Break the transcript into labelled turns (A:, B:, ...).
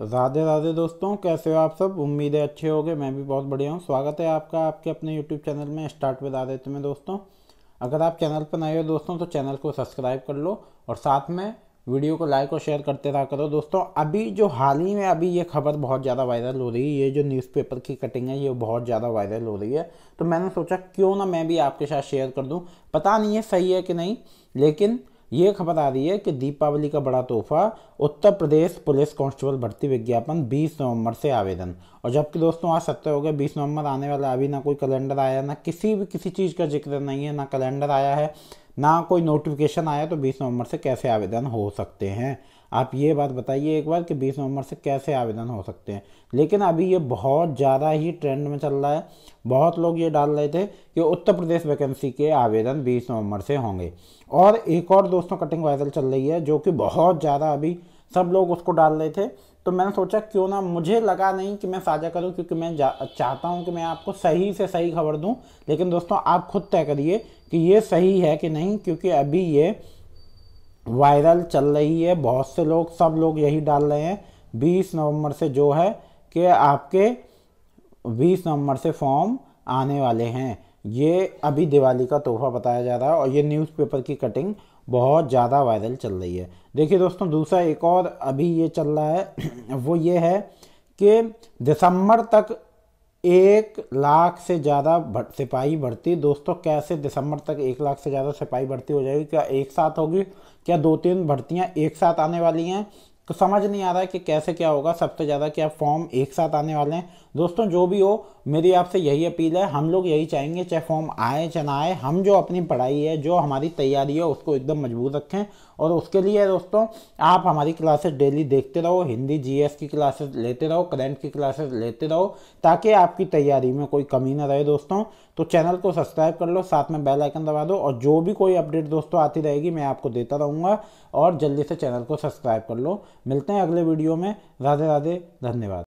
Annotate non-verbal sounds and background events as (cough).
A: राधे राधे दोस्तों कैसे हो आप सब उम्मीद है अच्छे हो मैं भी बहुत बढ़िया हूँ स्वागत है आपका आपके अपने यूट्यूब चैनल में स्टार्ट विद आदित्य में दोस्तों अगर आप चैनल पर नए हो दोस्तों तो चैनल को सब्सक्राइब कर लो और साथ में वीडियो को लाइक और शेयर करते रहा करो दोस्तों अभी जो हाल ही में अभी ये खबर बहुत ज़्यादा वायरल हो रही है ये जो न्यूज़पेपर की कटिंग है ये बहुत ज़्यादा वायरल हो रही है तो मैंने सोचा क्यों ना मैं भी आपके साथ शेयर कर दूँ पता नहीं है सही है कि नहीं लेकिन ये खबर आ रही है कि दीपावली का बड़ा तोहफा उत्तर प्रदेश पुलिस कांस्टेबल भर्ती विज्ञापन 20 नवंबर से आवेदन और जबकि दोस्तों आज सत्य हो गया 20 नवंबर आने वाला अभी ना कोई कैलेंडर आया ना किसी भी किसी चीज़ का जिक्र नहीं है ना कैलेंडर आया है ना कोई नोटिफिकेशन आया तो 20 नवंबर से कैसे आवेदन हो सकते हैं आप ये बात बताइए एक बार कि 20 नवंबर से कैसे आवेदन हो सकते हैं लेकिन अभी ये बहुत ज़्यादा ही ट्रेंड में चल रहा है बहुत लोग ये डाल रहे थे कि उत्तर प्रदेश वैकेंसी के आवेदन 20 नवंबर से होंगे और एक और दोस्तों कटिंग वायरल चल रही है जो कि बहुत ज़्यादा अभी सब लोग उसको डाल रहे थे तो मैंने सोचा क्यों ना मुझे लगा नहीं कि मैं साझा करूं क्योंकि मैं चाहता हूं कि मैं आपको सही से सही खबर दूं लेकिन दोस्तों आप खुद तय करिए कि ये सही है कि नहीं क्योंकि अभी ये वायरल चल रही है बहुत से लोग सब लोग यही डाल रहे हैं बीस नवंबर से जो है कि आपके बीस नवंबर से फॉर्म आने वाले हैं ये अभी दिवाली का तोहफा बताया जा रहा है और ये न्यूज़पेपर की कटिंग बहुत ज़्यादा वायरल चल रही है देखिए दोस्तों दूसरा एक और अभी ये चल रहा है (clears throat) वो ये है कि दिसंबर तक एक लाख से ज़्यादा सिपाही भर्ती दोस्तों कैसे दिसंबर तक एक लाख से ज़्यादा सिपाही भर्ती हो जाएगी क्या एक साथ होगी क्या दो तीन भर्तियाँ एक साथ आने वाली हैं तो समझ नहीं आ रहा है कि कैसे क्या होगा सबसे ज़्यादा क्या फॉर्म एक साथ आने वाले हैं दोस्तों जो भी हो मेरी आपसे यही अपील है हम लोग यही चाहेंगे चाहे फॉर्म आए चाहे ना आए हम जो अपनी पढ़ाई है जो हमारी तैयारी है उसको एकदम मजबूत रखें और उसके लिए दोस्तों आप हमारी क्लासेस डेली देखते रहो हिंदी जी की क्लासेस लेते रहो करेंट की क्लासेस लेते रहो ताकि आपकी तैयारी में कोई कमी ना रहे दोस्तों तो चैनल को सब्सक्राइब कर लो साथ में बेल आइकन दबा दो और जो भी कोई अपडेट दोस्तों आती रहेगी मैं आपको देता रहूँगा और जल्दी से चैनल को सब्सक्राइब कर लो मिलते हैं अगले वीडियो में राधे राधे धन्यवाद